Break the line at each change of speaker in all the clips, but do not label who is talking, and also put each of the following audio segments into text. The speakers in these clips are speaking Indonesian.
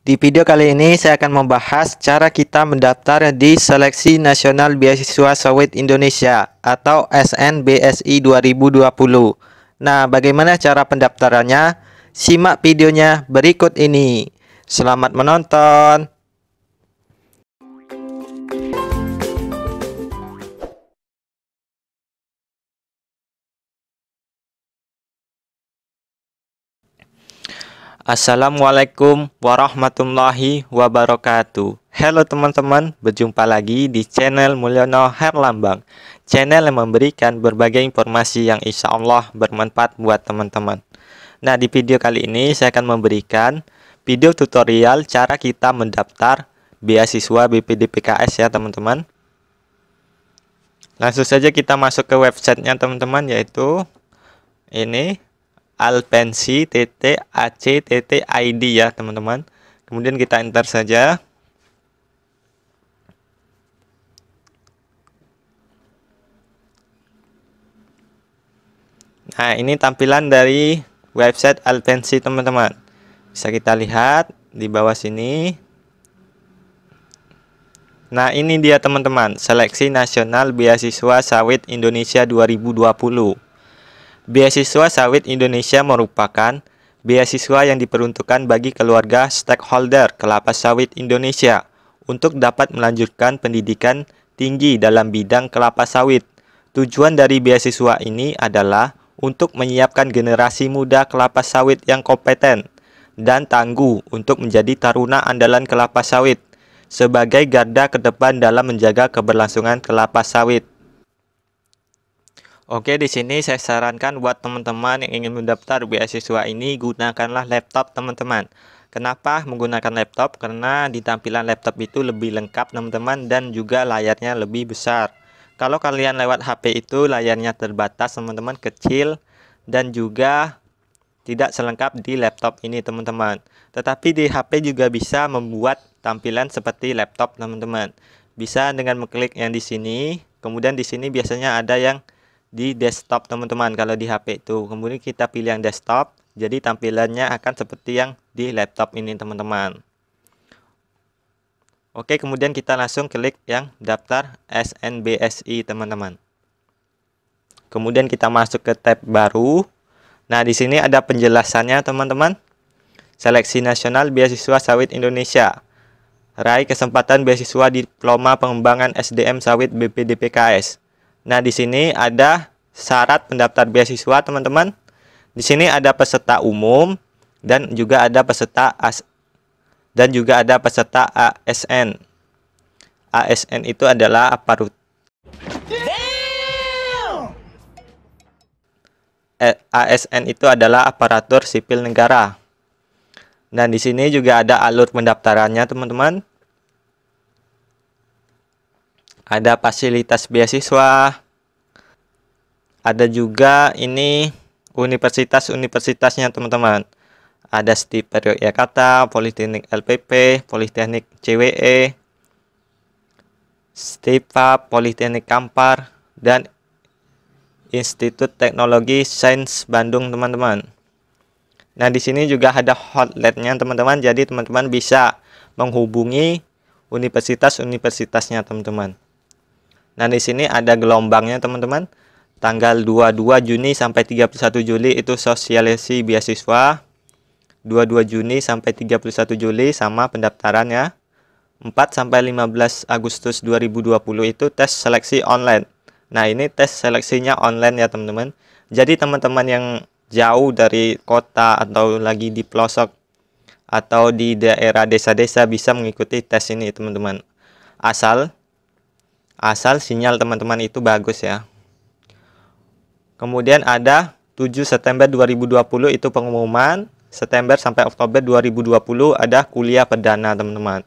Di video kali ini saya akan membahas cara kita mendaftar di Seleksi Nasional Beasiswa Sawit Indonesia atau SNBSI 2020. Nah, bagaimana cara pendaftarannya? Simak videonya berikut ini. Selamat menonton. Assalamualaikum warahmatullahi wabarakatuh Halo teman-teman, berjumpa lagi di channel Mulyono Herlambang Channel yang memberikan berbagai informasi yang insya Allah bermanfaat buat teman-teman Nah di video kali ini saya akan memberikan video tutorial cara kita mendaftar beasiswa BPDPKS ya teman-teman Langsung saja kita masuk ke websitenya teman-teman yaitu ini alpensi tt ya teman-teman kemudian kita enter saja Nah, ini tampilan dari website Alpensi teman-teman. Bisa kita lihat di bawah sini. Nah, ini dia teman-teman, seleksi nasional beasiswa sawit Indonesia 2020. Beasiswa Sawit Indonesia merupakan beasiswa yang diperuntukkan bagi keluarga stakeholder kelapa sawit Indonesia untuk dapat melanjutkan pendidikan tinggi dalam bidang kelapa sawit. Tujuan dari beasiswa ini adalah untuk menyiapkan generasi muda kelapa sawit yang kompeten dan tangguh untuk menjadi taruna andalan kelapa sawit sebagai garda ke depan dalam menjaga keberlangsungan kelapa sawit. Oke, di sini saya sarankan buat teman-teman yang ingin mendaftar beasiswa ini gunakanlah laptop teman-teman. Kenapa menggunakan laptop? Karena di tampilan laptop itu lebih lengkap teman-teman dan juga layarnya lebih besar. Kalau kalian lewat HP itu layarnya terbatas teman-teman kecil dan juga tidak selengkap di laptop ini teman-teman. Tetapi di HP juga bisa membuat tampilan seperti laptop teman-teman. Bisa dengan mengklik yang di sini, kemudian di sini biasanya ada yang di desktop teman-teman kalau di HP itu kemudian kita pilih yang desktop jadi tampilannya akan seperti yang di laptop ini teman-teman Oke kemudian kita langsung klik yang daftar SNBSI teman-teman kemudian kita masuk ke tab baru nah di sini ada penjelasannya teman-teman seleksi nasional beasiswa sawit Indonesia raih kesempatan beasiswa diploma pengembangan SDM sawit BPDPKS Nah, di sini ada syarat pendaftar beasiswa, teman-teman. Di sini ada peserta umum dan juga ada peserta AS dan juga ada peserta ASN. ASN itu adalah aparut e, ASN itu adalah aparatur sipil negara. Dan nah, di sini juga ada alur pendaftarannya, teman-teman ada fasilitas beasiswa, ada juga ini universitas-universitasnya teman-teman. Ada Stiper Yogyakarta, Politeknik LPP, Politeknik CWE, Stipa, Politeknik Kampar, dan Institut Teknologi Sains Bandung teman-teman. Nah di sini juga ada hotline-nya teman-teman, jadi teman-teman bisa menghubungi universitas-universitasnya teman-teman. Nah, di sini ada gelombangnya, teman-teman. Tanggal 22 Juni sampai 31 Juli itu sosialisasi beasiswa. 22 Juni sampai 31 Juli sama pendaftaran ya. 4 sampai 15 Agustus 2020 itu tes seleksi online. Nah, ini tes seleksinya online ya, teman-teman. Jadi teman-teman yang jauh dari kota atau lagi di pelosok atau di daerah desa-desa bisa mengikuti tes ini, teman-teman. Asal asal sinyal teman-teman itu bagus ya. Kemudian ada 7 September 2020 itu pengumuman, September sampai Oktober 2020 ada kuliah perdana teman-teman.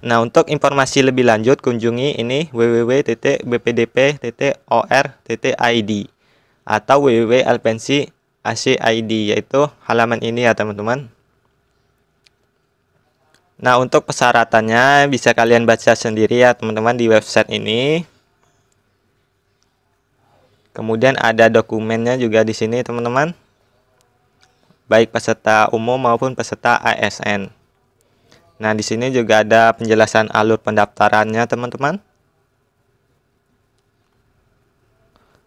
Nah, untuk informasi lebih lanjut kunjungi ini www.bpdp.or.id atau www.alpensi.ac.id yaitu halaman ini ya teman-teman. Nah, untuk persyaratannya bisa kalian baca sendiri ya teman-teman di website ini. Kemudian ada dokumennya juga di sini teman-teman. Baik peserta umum maupun peserta ASN. Nah, di sini juga ada penjelasan alur pendaftarannya teman-teman.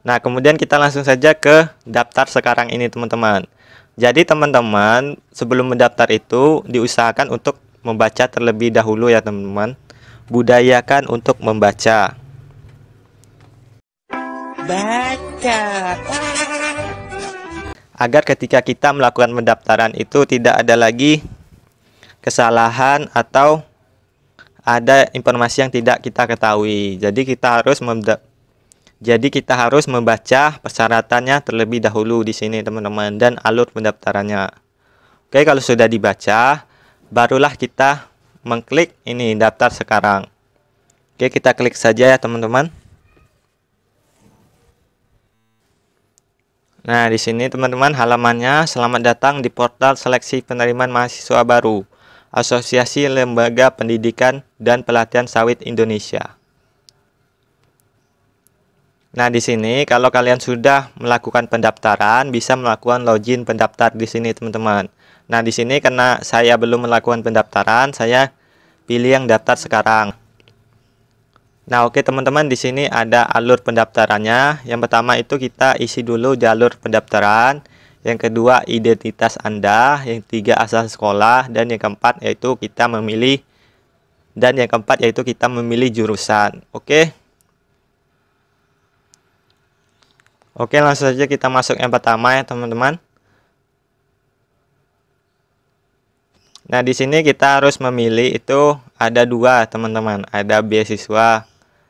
Nah, kemudian kita langsung saja ke daftar sekarang ini teman-teman. Jadi teman-teman, sebelum mendaftar itu diusahakan untuk membaca terlebih dahulu ya teman-teman. Budayakan untuk membaca. Baca. Agar ketika kita melakukan pendaftaran itu tidak ada lagi kesalahan atau ada informasi yang tidak kita ketahui. Jadi kita harus jadi kita harus membaca persyaratannya terlebih dahulu di sini teman-teman dan alur pendaftarannya. Oke, kalau sudah dibaca, barulah kita mengklik ini daftar sekarang. Oke, kita klik saja ya teman-teman. Nah, di sini teman-teman halamannya selamat datang di portal seleksi penerimaan mahasiswa baru Asosiasi Lembaga Pendidikan dan Pelatihan Sawit Indonesia. Nah, di sini kalau kalian sudah melakukan pendaftaran bisa melakukan login pendaftar di sini teman-teman. Nah, di sini karena saya belum melakukan pendaftaran, saya pilih yang daftar sekarang. Nah, oke teman-teman, di sini ada alur pendaftarannya. Yang pertama itu kita isi dulu jalur pendaftaran. Yang kedua, identitas Anda. Yang ketiga, asal sekolah. Dan yang keempat, yaitu kita memilih. Dan yang keempat, yaitu kita memilih jurusan. Oke. Oke, langsung saja kita masuk yang pertama ya, teman-teman. Nah, di sini kita harus memilih itu ada dua, teman-teman. Ada beasiswa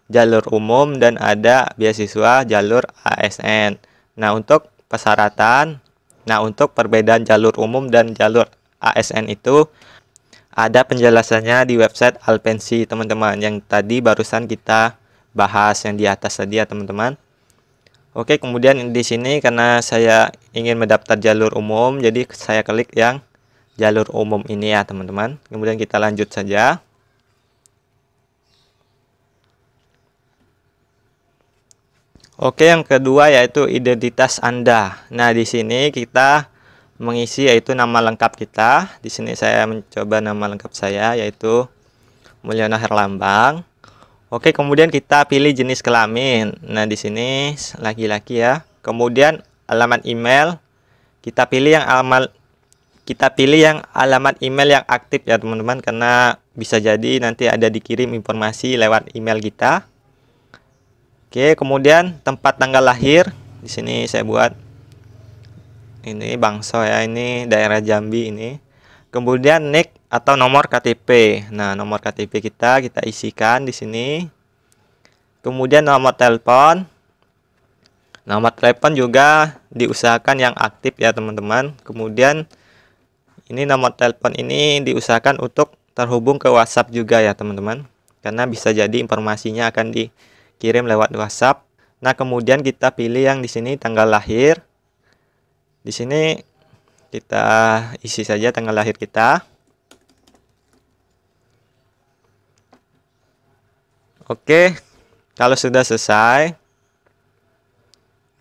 jalur umum dan ada beasiswa jalur ASN. Nah, untuk persyaratan, nah untuk perbedaan jalur umum dan jalur ASN itu ada penjelasannya di website Alpensi, teman-teman. Yang tadi barusan kita bahas yang di atas tadi ya, teman-teman. Oke, kemudian di sini karena saya ingin mendaftar jalur umum, jadi saya klik yang jalur umum ini ya teman-teman kemudian kita lanjut saja Oke, yang kedua yaitu identitas Anda. Nah, di sini kita mengisi yaitu nama lengkap kita. Di sini saya mencoba nama lengkap saya yaitu Mulyana Herlambang. Oke, kemudian kita pilih jenis kelamin. Nah, di sini laki-laki ya. Kemudian alamat email kita pilih yang alamat kita pilih yang alamat email yang aktif ya teman-teman karena bisa jadi nanti ada dikirim informasi lewat email kita Oke kemudian tempat tanggal lahir di sini saya buat ini bangso ya ini daerah Jambi ini kemudian nick atau nomor KTP nah nomor KTP kita kita isikan di sini kemudian nomor telepon nomor telepon juga diusahakan yang aktif ya teman-teman kemudian ini nomor telepon ini diusahakan untuk terhubung ke WhatsApp juga ya teman-teman karena bisa jadi informasinya akan dikirim lewat WhatsApp nah kemudian kita pilih yang di sini tanggal lahir di sini kita isi saja tanggal lahir kita oke kalau sudah selesai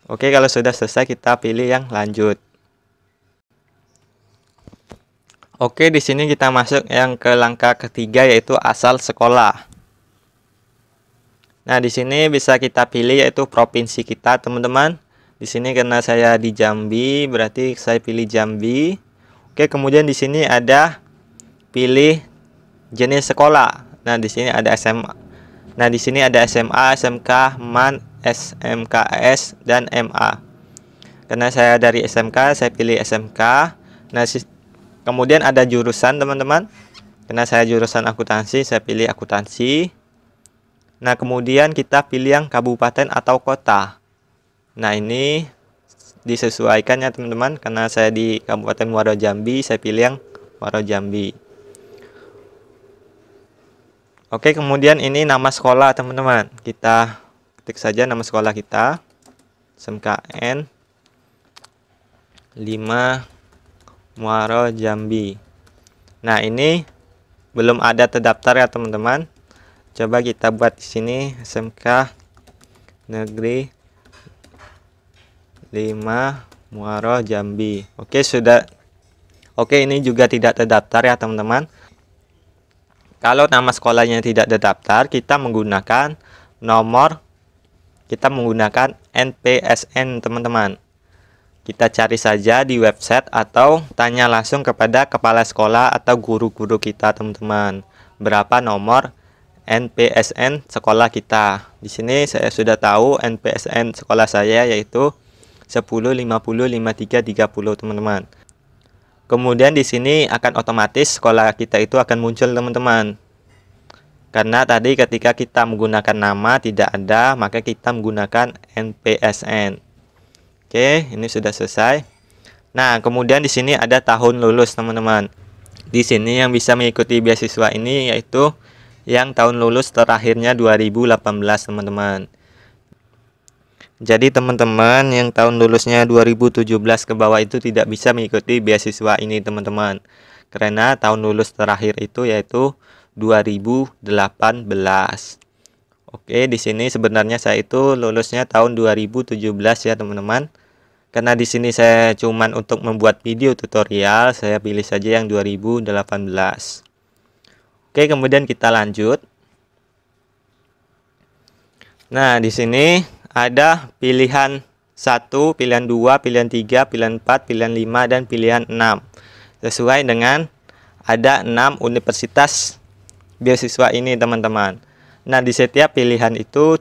oke kalau sudah selesai kita pilih yang lanjut Oke, di sini kita masuk yang ke langkah ketiga yaitu asal sekolah. Nah, di sini bisa kita pilih yaitu provinsi kita, teman-teman. Di sini karena saya di Jambi, berarti saya pilih Jambi. Oke, kemudian di sini ada pilih jenis sekolah. Nah, di sini ada SMA. Nah, di sini ada SMA, SMK, MAN, SMKS, dan MA. Karena saya dari SMK, saya pilih SMK. Nah, kemudian ada jurusan teman-teman karena saya jurusan akuntansi saya pilih akuntansi nah kemudian kita pilih yang kabupaten atau kota nah ini disesuaikan ya teman-teman karena saya di Kabupaten Muaro Jambi saya pilih yang Muaro Jambi Oke kemudian ini nama sekolah teman-teman kita ketik saja nama sekolah kita SMKN 5 Muaro Jambi. Nah, ini belum ada terdaftar ya, teman-teman. Coba kita buat di sini SMK Negeri 5 Muaro Jambi. Oke, sudah. Oke, ini juga tidak terdaftar ya, teman-teman. Kalau nama sekolahnya tidak terdaftar, kita menggunakan nomor kita menggunakan NPSN, teman-teman. Kita cari saja di website atau tanya langsung kepada kepala sekolah atau guru-guru kita, teman-teman. Berapa nomor NPSN sekolah kita? Di sini saya sudah tahu NPSN sekolah saya yaitu 10 50 53 30, teman-teman. Kemudian di sini akan otomatis sekolah kita itu akan muncul, teman-teman. Karena tadi ketika kita menggunakan nama tidak ada, maka kita menggunakan NPSN. Oke, ini sudah selesai. Nah, kemudian di sini ada tahun lulus, teman-teman. Di sini yang bisa mengikuti beasiswa ini yaitu yang tahun lulus terakhirnya 2018, teman-teman. Jadi teman-teman yang tahun lulusnya 2017 ke bawah itu tidak bisa mengikuti beasiswa ini, teman-teman. Karena tahun lulus terakhir itu yaitu 2018. Oke, di sini sebenarnya saya itu lulusnya tahun 2017 ya, teman-teman. Karena di sini saya cuman untuk membuat video tutorial, saya pilih saja yang 2018. Oke, kemudian kita lanjut. Nah, di sini ada pilihan 1, pilihan 2, pilihan 3, pilihan 4, pilihan 5 dan pilihan 6. Sesuai dengan ada 6 universitas beasiswa ini, teman-teman. Nah, di setiap pilihan itu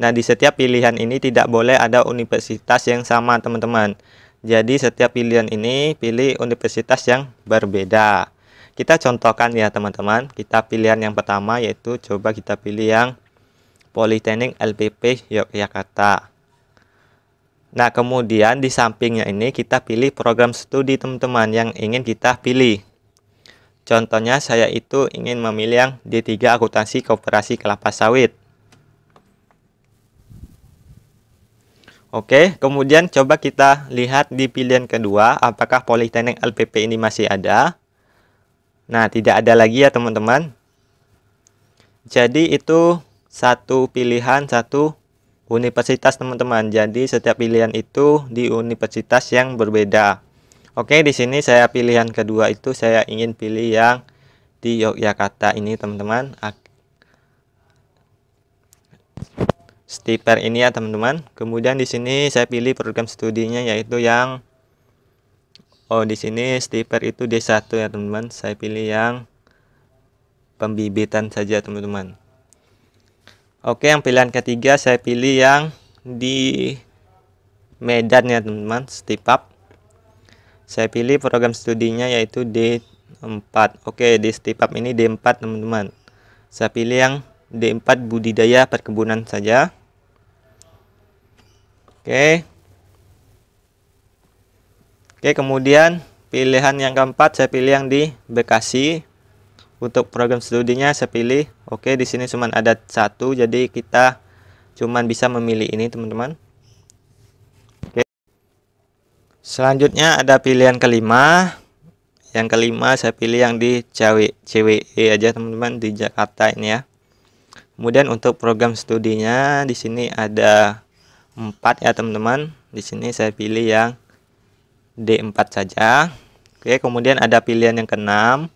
Nah, di setiap pilihan ini tidak boleh ada universitas yang sama, teman-teman. Jadi, setiap pilihan ini pilih universitas yang berbeda. Kita contohkan ya, teman-teman. Kita pilihan yang pertama yaitu coba kita pilih yang Politeknik LPP Yogyakarta. Nah, kemudian di sampingnya ini kita pilih program studi teman-teman yang ingin kita pilih. Contohnya saya itu ingin memilih yang D3 Akuntansi Koperasi Kelapa Sawit. Oke, kemudian coba kita lihat di pilihan kedua, apakah Politeknik LPP ini masih ada. Nah, tidak ada lagi ya teman-teman. Jadi itu satu pilihan, satu universitas teman-teman. Jadi setiap pilihan itu di universitas yang berbeda. Oke, di sini saya pilihan kedua itu saya ingin pilih yang di Yogyakarta ini teman-teman stiper ini ya teman-teman kemudian di sini saya pilih program studinya yaitu yang oh di sini stiper itu D1 ya teman-teman saya pilih yang pembibitan saja teman-teman oke yang pilihan ketiga saya pilih yang di Medan ya teman-teman step up. saya pilih program studinya yaitu D4 oke di up ini D4 teman-teman saya pilih yang D4 budidaya perkebunan saja Oke. Oke, kemudian pilihan yang keempat saya pilih yang di Bekasi. Untuk program studinya saya pilih. Oke, di sini cuma ada satu, jadi kita cuma bisa memilih ini, teman-teman. Oke. Selanjutnya ada pilihan kelima. Yang kelima saya pilih yang di CWE aja, teman-teman, di Jakarta ini ya. Kemudian untuk program studinya di sini ada 4 ya teman-teman di sini saya pilih yang D4 saja Oke kemudian ada pilihan yang keenam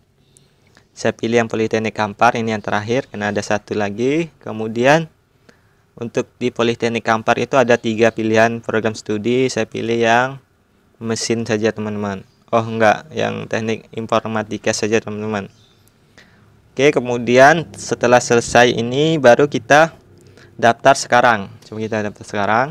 saya pilih yang Politeknik Kampar ini yang terakhir karena ada satu lagi kemudian untuk di Politeknik Kampar itu ada tiga pilihan program studi saya pilih yang mesin saja teman-teman oh enggak yang teknik informatika saja teman-teman Oke kemudian setelah selesai ini baru kita daftar sekarang langsung kita dapat sekarang.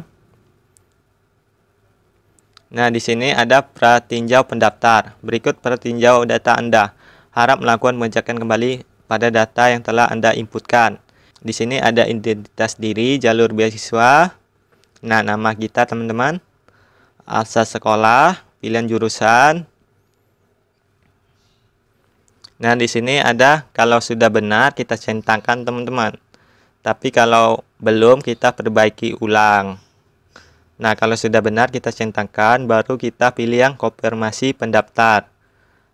Nah, di sini ada pratinjau pendaftar. Berikut pratinjau data Anda. Harap melakukan pengecekan kembali pada data yang telah Anda inputkan. Di sini ada identitas diri, jalur beasiswa. Nah, nama kita teman-teman. Asas sekolah, pilihan jurusan. Nah, di sini ada kalau sudah benar kita centangkan teman-teman tapi kalau belum kita perbaiki ulang nah kalau sudah benar kita centangkan baru kita pilih yang konfirmasi pendaftar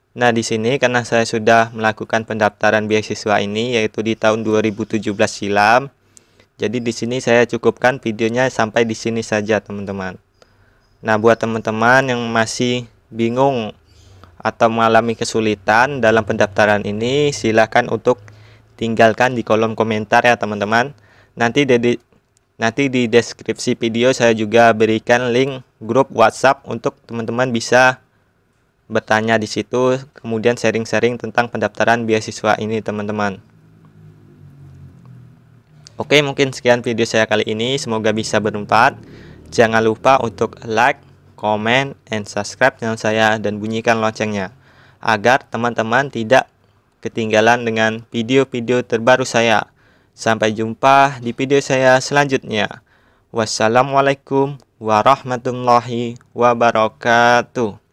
Nah, di sini karena saya sudah melakukan pendaftaran beasiswa ini yaitu di tahun 2017 silam. Jadi di sini saya cukupkan videonya sampai di sini saja, teman-teman. Nah, buat teman-teman yang masih bingung atau mengalami kesulitan dalam pendaftaran ini, silahkan untuk tinggalkan di kolom komentar ya teman-teman. Nanti di, nanti di deskripsi video saya juga berikan link grup WhatsApp untuk teman-teman bisa bertanya di situ, kemudian sharing-sharing tentang pendaftaran beasiswa ini, teman-teman. Oke, mungkin sekian video saya kali ini. Semoga bisa bermanfaat. Jangan lupa untuk like, comment, and subscribe channel saya dan bunyikan loncengnya agar teman-teman tidak ketinggalan dengan video-video terbaru saya. Sampai jumpa di video saya selanjutnya. Wassalamualaikum warahmatullahi wabarakatuh.